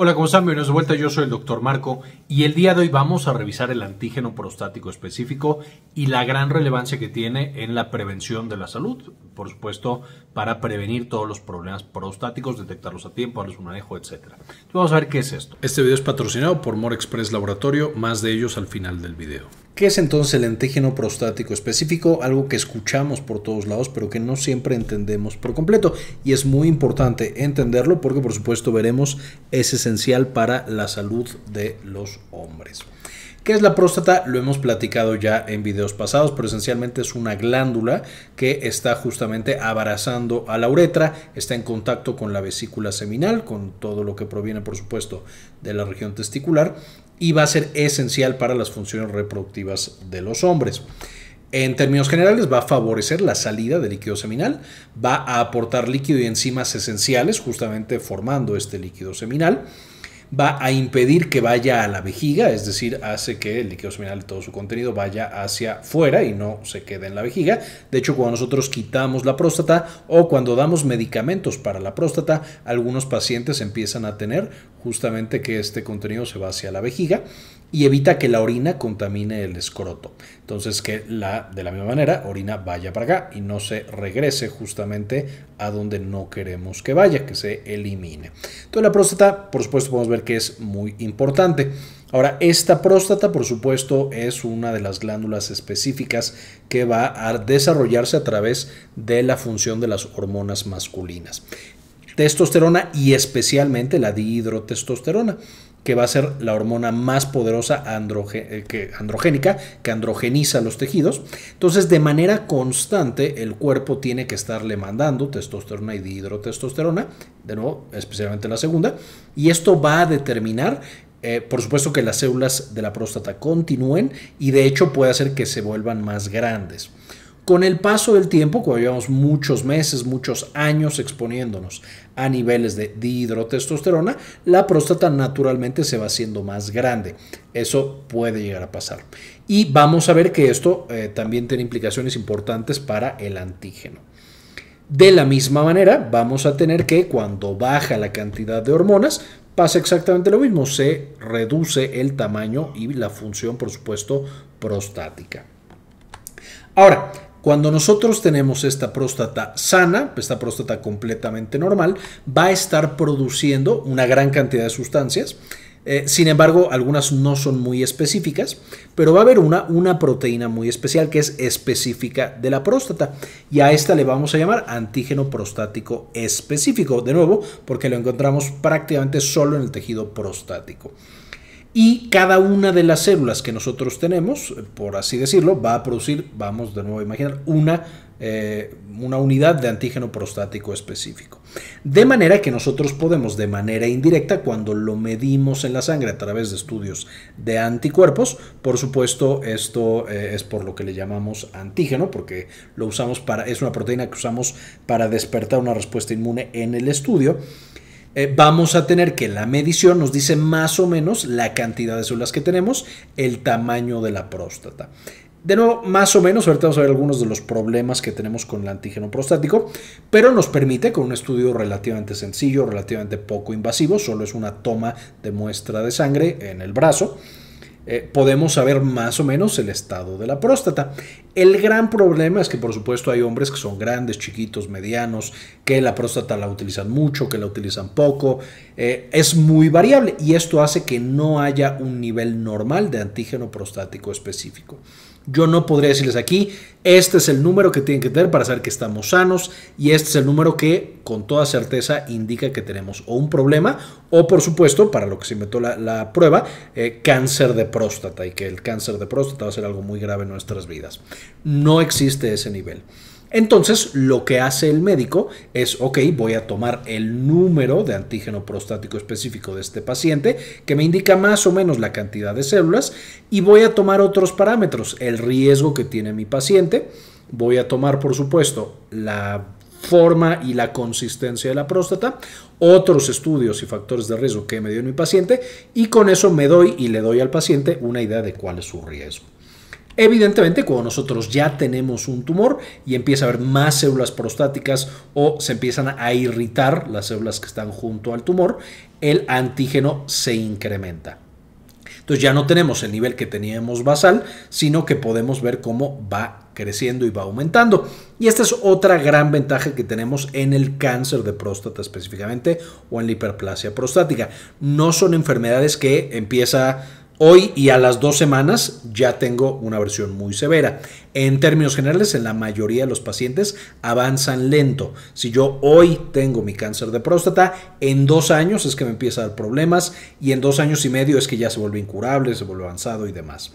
Hola, ¿cómo están? Bienvenidos de vuelta. Yo soy el doctor Marco y el día de hoy vamos a revisar el antígeno prostático específico y la gran relevancia que tiene en la prevención de la salud. Por supuesto, para prevenir todos los problemas prostáticos, detectarlos a tiempo, darles un manejo, etc. vamos a ver qué es esto. Este video es patrocinado por More Express Laboratorio, más de ellos al final del video. ¿Qué es entonces el antígeno prostático específico? Algo que escuchamos por todos lados, pero que no siempre entendemos por completo. Y es muy importante entenderlo porque, por supuesto, veremos es esencial para la salud de los hombres. ¿Qué es la próstata? Lo hemos platicado ya en videos pasados, pero esencialmente es una glándula que está justamente abrazando a la uretra, está en contacto con la vesícula seminal, con todo lo que proviene, por supuesto, de la región testicular, y va a ser esencial para las funciones reproductivas de los hombres. En términos generales, va a favorecer la salida de líquido seminal, va a aportar líquido y enzimas esenciales, justamente formando este líquido seminal va a impedir que vaya a la vejiga, es decir, hace que el líquido seminal, todo su contenido, vaya hacia afuera y no se quede en la vejiga. De hecho, cuando nosotros quitamos la próstata o cuando damos medicamentos para la próstata, algunos pacientes empiezan a tener justamente que este contenido se va hacia la vejiga y evita que la orina contamine el escroto. Entonces que la de la misma manera orina vaya para acá y no se regrese justamente a donde no queremos que vaya, que se elimine. Entonces la próstata, por supuesto, podemos ver que es muy importante. Ahora, esta próstata, por supuesto, es una de las glándulas específicas que va a desarrollarse a través de la función de las hormonas masculinas. Testosterona y especialmente la dihidrotestosterona que va a ser la hormona más poderosa eh, androgénica que androgeniza los tejidos. Entonces, de manera constante, el cuerpo tiene que estarle mandando testosterona y dihidrotestosterona, de nuevo, especialmente la segunda, y esto va a determinar eh, por supuesto que las células de la próstata continúen y de hecho puede hacer que se vuelvan más grandes. Con el paso del tiempo, cuando llevamos muchos meses, muchos años exponiéndonos a niveles de dihidrotestosterona, la próstata naturalmente se va haciendo más grande. Eso puede llegar a pasar. Y vamos a ver que esto eh, también tiene implicaciones importantes para el antígeno. De la misma manera, vamos a tener que cuando baja la cantidad de hormonas, pasa exactamente lo mismo, se reduce el tamaño y la función, por supuesto, prostática. Ahora, cuando nosotros tenemos esta próstata sana, esta próstata completamente normal, va a estar produciendo una gran cantidad de sustancias. Eh, sin embargo, algunas no son muy específicas, pero va a haber una, una proteína muy especial que es específica de la próstata y a esta le vamos a llamar antígeno prostático específico, de nuevo, porque lo encontramos prácticamente solo en el tejido prostático y cada una de las células que nosotros tenemos, por así decirlo, va a producir, vamos de nuevo a imaginar, una, eh, una unidad de antígeno prostático específico. De manera que nosotros podemos de manera indirecta, cuando lo medimos en la sangre a través de estudios de anticuerpos, por supuesto esto eh, es por lo que le llamamos antígeno, porque lo usamos para, es una proteína que usamos para despertar una respuesta inmune en el estudio. Eh, vamos a tener que la medición nos dice más o menos la cantidad de células que tenemos, el tamaño de la próstata. De nuevo, más o menos, ahorita vamos a ver algunos de los problemas que tenemos con el antígeno prostático, pero nos permite con un estudio relativamente sencillo, relativamente poco invasivo, solo es una toma de muestra de sangre en el brazo, eh, podemos saber más o menos el estado de la próstata. El gran problema es que por supuesto hay hombres que son grandes, chiquitos, medianos, que la próstata la utilizan mucho, que la utilizan poco. Eh, es muy variable y esto hace que no haya un nivel normal de antígeno prostático específico. Yo no podría decirles aquí, este es el número que tienen que tener para saber que estamos sanos y este es el número que con toda certeza indica que tenemos o un problema o por supuesto, para lo que se inventó la, prueba, eh, cáncer de próstata y que el cáncer de próstata va a ser algo muy grave en nuestras vidas. No existe ese nivel. Entonces, lo que hace el médico es, ok, voy a tomar el número de antígeno prostático específico de este paciente, que me indica más o menos la cantidad de células, y voy a tomar otros parámetros, el riesgo que tiene mi paciente, voy a tomar, por supuesto, la forma y la consistencia de la próstata, otros estudios y factores de riesgo que me dio mi paciente, y con eso me doy y le doy al paciente una idea de cuál es su riesgo. Evidentemente, cuando nosotros ya tenemos un tumor y empieza a haber más células prostáticas o se empiezan a irritar las células que están junto al tumor, el antígeno se incrementa. Entonces ya no tenemos el nivel que teníamos basal, sino que podemos ver cómo va creciendo y va aumentando. Y esta es otra gran ventaja que tenemos en el cáncer de próstata específicamente o en la hiperplasia prostática. No son enfermedades que empieza Hoy y a las dos semanas ya tengo una versión muy severa. En términos generales, en la mayoría de los pacientes avanzan lento. Si yo hoy tengo mi cáncer de próstata, en dos años es que me empieza a dar problemas y en dos años y medio es que ya se vuelve incurable, se vuelve avanzado y demás.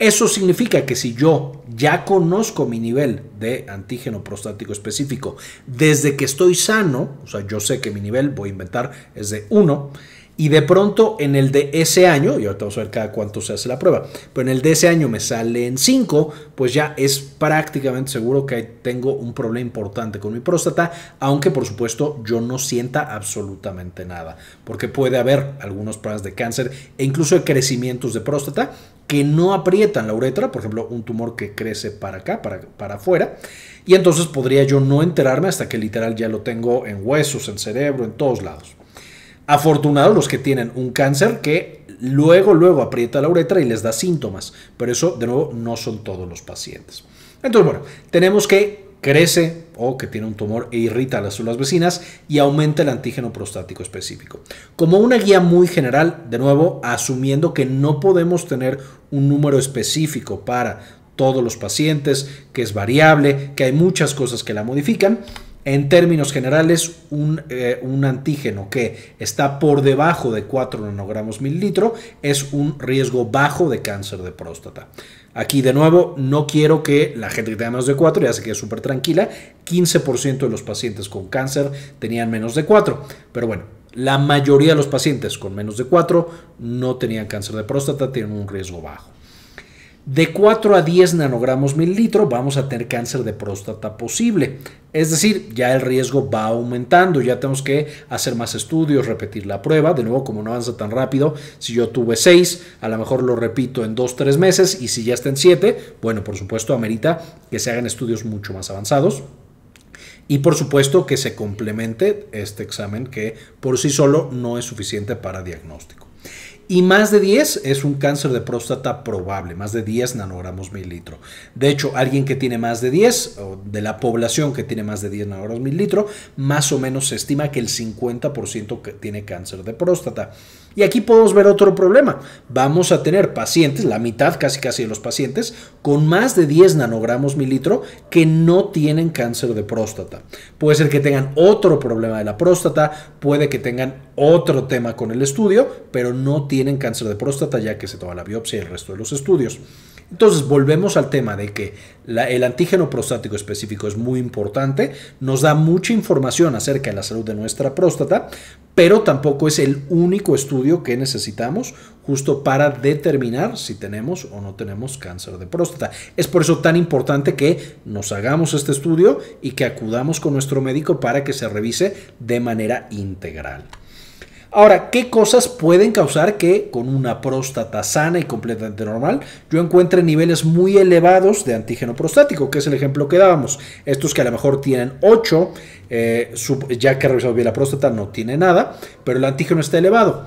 Eso significa que si yo ya conozco mi nivel de antígeno prostático específico desde que estoy sano, o sea, yo sé que mi nivel, voy a inventar, es de 1, y de pronto en el de ese año, y ahora vamos a ver cada cuánto se hace la prueba, pero en el de ese año me salen 5, pues ya es prácticamente seguro que tengo un problema importante con mi próstata, aunque por supuesto yo no sienta absolutamente nada, porque puede haber algunos problemas de cáncer e incluso crecimientos de próstata que no aprietan la uretra, por ejemplo, un tumor que crece para acá, para, para afuera, y entonces podría yo no enterarme hasta que literal ya lo tengo en huesos, en cerebro, en todos lados. Afortunados los que tienen un cáncer que luego, luego aprieta la uretra y les da síntomas, pero eso de nuevo no son todos los pacientes. Entonces, bueno, tenemos que crece o que tiene un tumor e irrita a las células vecinas y aumenta el antígeno prostático específico. Como una guía muy general, de nuevo, asumiendo que no podemos tener un número específico para todos los pacientes, que es variable, que hay muchas cosas que la modifican, en términos generales, un, eh, un, antígeno que está por debajo de 4 nanogramos mililitro es un riesgo bajo de cáncer de próstata. Aquí de nuevo, no quiero que la gente que tenga menos de 4 ya se quede súper tranquila. 15% de los pacientes con cáncer tenían menos de 4. Pero bueno, la mayoría de los pacientes con menos de 4 no tenían cáncer de próstata, tienen un riesgo bajo. De 4 a 10 nanogramos mililitro vamos a tener cáncer de próstata posible. Es decir, ya el riesgo va aumentando, ya tenemos que hacer más estudios, repetir la prueba. De nuevo, como no avanza tan rápido, si yo tuve 6, a lo mejor lo repito en 2, 3 meses y si ya está en 7, bueno, por supuesto, amerita que se hagan estudios mucho más avanzados. Y por supuesto que se complemente este examen que por sí solo no es suficiente para diagnóstico. Y más de 10 es un cáncer de próstata probable, más de 10 nanogramos mililitro. De hecho, alguien que tiene más de 10, o de la población que tiene más de 10 nanogramos mililitro, más o menos se estima que el 50% tiene cáncer de próstata. Y aquí podemos ver otro problema. Vamos a tener pacientes, la mitad casi casi de los pacientes, con más de 10 nanogramos mililitro que no tienen cáncer de próstata. Puede ser que tengan otro problema de la próstata, puede que tengan otro tema con el estudio, pero no tienen cáncer de próstata ya que se toma la biopsia y el resto de los estudios. Entonces volvemos al tema de que el antígeno prostático específico es muy importante, nos da mucha información acerca de la salud de nuestra próstata, pero tampoco es el único estudio que necesitamos justo para determinar si tenemos o no tenemos cáncer de próstata. Es por eso tan importante que nos hagamos este estudio y que acudamos con nuestro médico para que se revise de manera integral. Ahora, ¿qué cosas pueden causar que con una próstata sana y completamente normal yo encuentre niveles muy elevados de antígeno prostático, que es el ejemplo que dábamos? Estos que a lo mejor tienen 8, eh, ya que revisamos bien la próstata no tiene nada, pero el antígeno está elevado.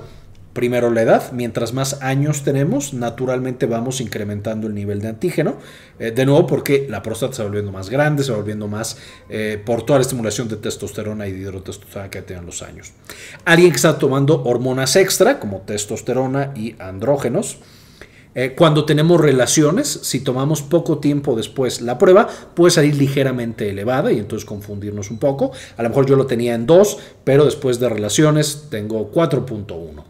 Primero la edad, mientras más años tenemos, naturalmente vamos incrementando el nivel de antígeno. Eh, de nuevo, porque la próstata se va volviendo más grande, se va volviendo más eh, por toda la estimulación de testosterona y de hidrotestosterona que tienen los años. Alguien que está tomando hormonas extra, como testosterona y andrógenos, eh, cuando tenemos relaciones, si tomamos poco tiempo después la prueba, puede salir ligeramente elevada y entonces confundirnos un poco. A lo mejor yo lo tenía en 2, pero después de relaciones tengo 4.1.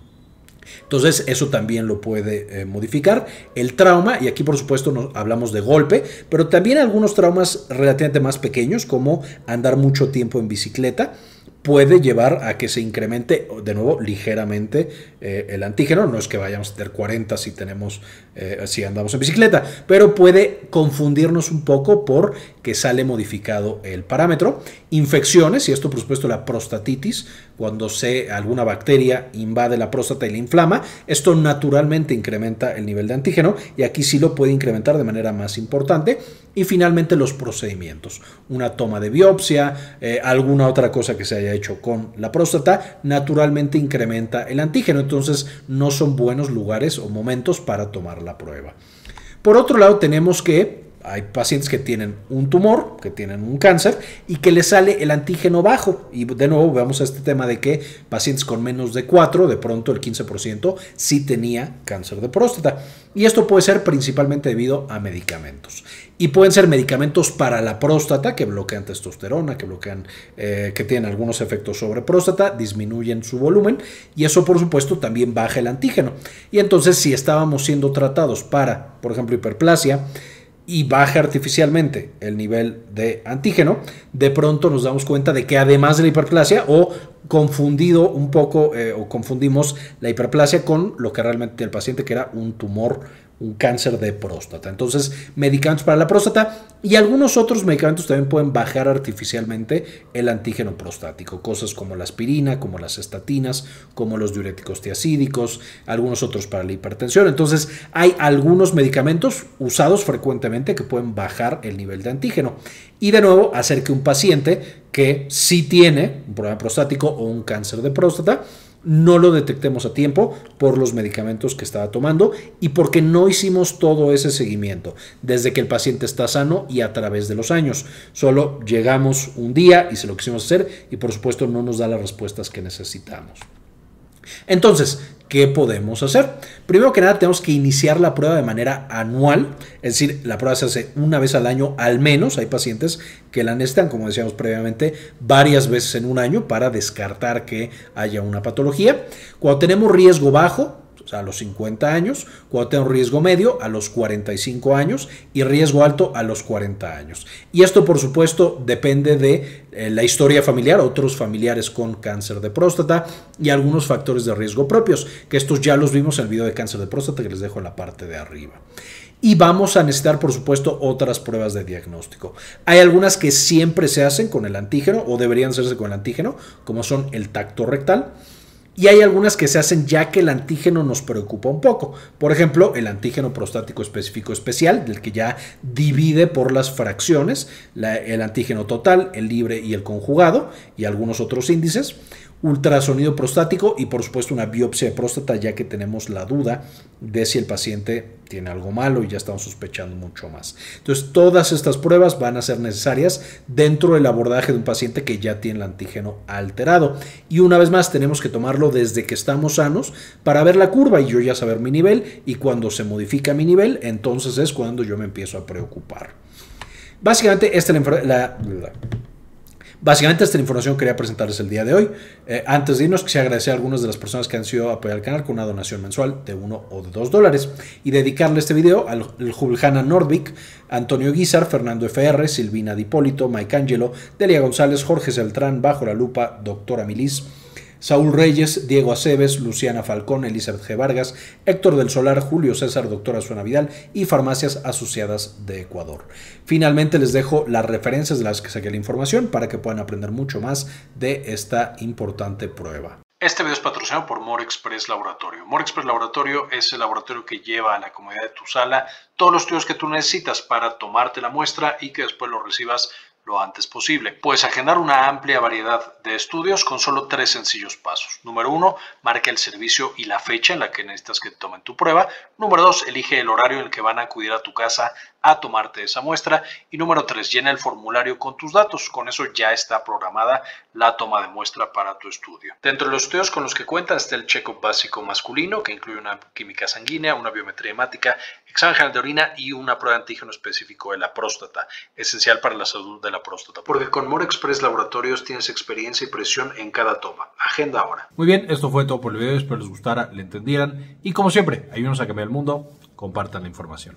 Entonces eso también lo puede eh, modificar. El trauma, y aquí por supuesto hablamos de golpe, pero también algunos traumas relativamente más pequeños, como andar mucho tiempo en bicicleta, puede llevar a que se incremente de nuevo ligeramente eh, el antígeno. No es que vayamos a tener 40 si, tenemos, eh, si andamos en bicicleta, pero puede confundirnos un poco por que sale modificado el parámetro. Infecciones, y esto por supuesto la prostatitis, cuando se, alguna bacteria invade la próstata y la inflama, esto naturalmente incrementa el nivel de antígeno y aquí sí lo puede incrementar de manera más importante. Y finalmente los procedimientos, una toma de biopsia, eh, alguna otra cosa que se haya hecho con la próstata, naturalmente incrementa el antígeno entonces no son buenos lugares o momentos para tomar la prueba. Por otro lado, tenemos que hay pacientes que tienen un tumor, que tienen un cáncer y que les sale el antígeno bajo. Y de nuevo, vemos este tema de que pacientes con menos de 4, de pronto el 15% sí tenía cáncer de próstata. Y esto puede ser principalmente debido a medicamentos. Y pueden ser medicamentos para la próstata que bloquean testosterona, que bloquean, eh, que tienen algunos efectos sobre próstata, disminuyen su volumen y eso por supuesto también baja el antígeno. Y entonces si estábamos siendo tratados para, por ejemplo, hiperplasia, y baja artificialmente el nivel de antígeno, de pronto nos damos cuenta de que además de la hiperplasia o confundido un poco eh, o confundimos la hiperplasia con lo que realmente el paciente, que era un tumor un cáncer de próstata. Entonces, medicamentos para la próstata y algunos otros medicamentos también pueden bajar artificialmente el antígeno prostático, cosas como la aspirina, como las estatinas, como los diuréticos tiacídicos, algunos otros para la hipertensión. Entonces, hay algunos medicamentos usados frecuentemente que pueden bajar el nivel de antígeno y de nuevo hacer que un paciente que sí tiene un problema prostático o un cáncer de próstata no lo detectemos a tiempo por los medicamentos que estaba tomando y porque no hicimos todo ese seguimiento desde que el paciente está sano y a través de los años. Solo llegamos un día y se lo quisimos hacer y por supuesto no nos da las respuestas que necesitamos. Entonces, ¿Qué podemos hacer? Primero que nada, tenemos que iniciar la prueba de manera anual, es decir, la prueba se hace una vez al año al menos. Hay pacientes que la necesitan, como decíamos previamente, varias veces en un año para descartar que haya una patología. Cuando tenemos riesgo bajo, a los 50 años, cuando tengo riesgo medio a los 45 años y riesgo alto a los 40 años. Y esto, por supuesto, depende de eh, la historia familiar, otros familiares con cáncer de próstata y algunos factores de riesgo propios, que estos ya los vimos en el video de cáncer de próstata que les dejo en la parte de arriba. Y vamos a necesitar, por supuesto, otras pruebas de diagnóstico. Hay algunas que siempre se hacen con el antígeno o deberían hacerse con el antígeno, como son el tacto rectal y hay algunas que se hacen ya que el antígeno nos preocupa un poco. Por ejemplo, el antígeno prostático específico especial, del que ya divide por las fracciones el antígeno total, el libre y el conjugado, y algunos otros índices ultrasonido prostático y por supuesto una biopsia de próstata ya que tenemos la duda de si el paciente tiene algo malo y ya estamos sospechando mucho más. Entonces todas estas pruebas van a ser necesarias dentro del abordaje de un paciente que ya tiene el antígeno alterado y una vez más tenemos que tomarlo desde que estamos sanos para ver la curva y yo ya saber mi nivel y cuando se modifica mi nivel entonces es cuando yo me empiezo a preocupar. Básicamente esta es la, Básicamente esta información que quería presentarles el día de hoy. Eh, antes de irnos, quisiera agradecer a algunas de las personas que han sido apoyar al canal con una donación mensual de 1 o de 2 dólares y dedicarle este video al, Juliana Nordvik, Antonio Guizar, Fernando FR, Silvina Dipólito, Mike Angelo, Delia González, Jorge Celtrán, Bajo la Lupa, Doctora Milis, Saúl Reyes, Diego Aceves, Luciana Falcón, Elizabeth G. Vargas, Héctor del Solar, Julio César, doctora Suena Vidal y Farmacias Asociadas de Ecuador. Finalmente les dejo las referencias de las que saqué la información para que puedan aprender mucho más de esta importante prueba. Este video es patrocinado por Express Laboratorio. Express Laboratorio es el laboratorio que lleva a la comodidad de tu sala todos los estudios que tú necesitas para tomarte la muestra y que después los recibas lo antes posible. Puedes agendar una amplia variedad de estudios con solo tres sencillos pasos. Número uno, marca el servicio y la fecha en la que necesitas que tomen tu prueba. Número dos, elige el horario en el que van a acudir a tu casa a tomarte esa muestra. Y número tres, llena el formulario con tus datos. Con eso ya está programada la toma de muestra para tu estudio. Dentro de los estudios con los que cuentas está el check básico masculino, que incluye una química sanguínea, una biometría hemática, examen general de orina y una prueba de antígeno específico de la próstata, esencial para la salud de la próstata. Porque con More Express Laboratorios tienes experiencia y presión en cada toma. Agenda ahora. Muy bien, esto fue todo por el video. Espero les gustara, le entendieran. Y como siempre, ayúdenos a cambiar el mundo, compartan la información.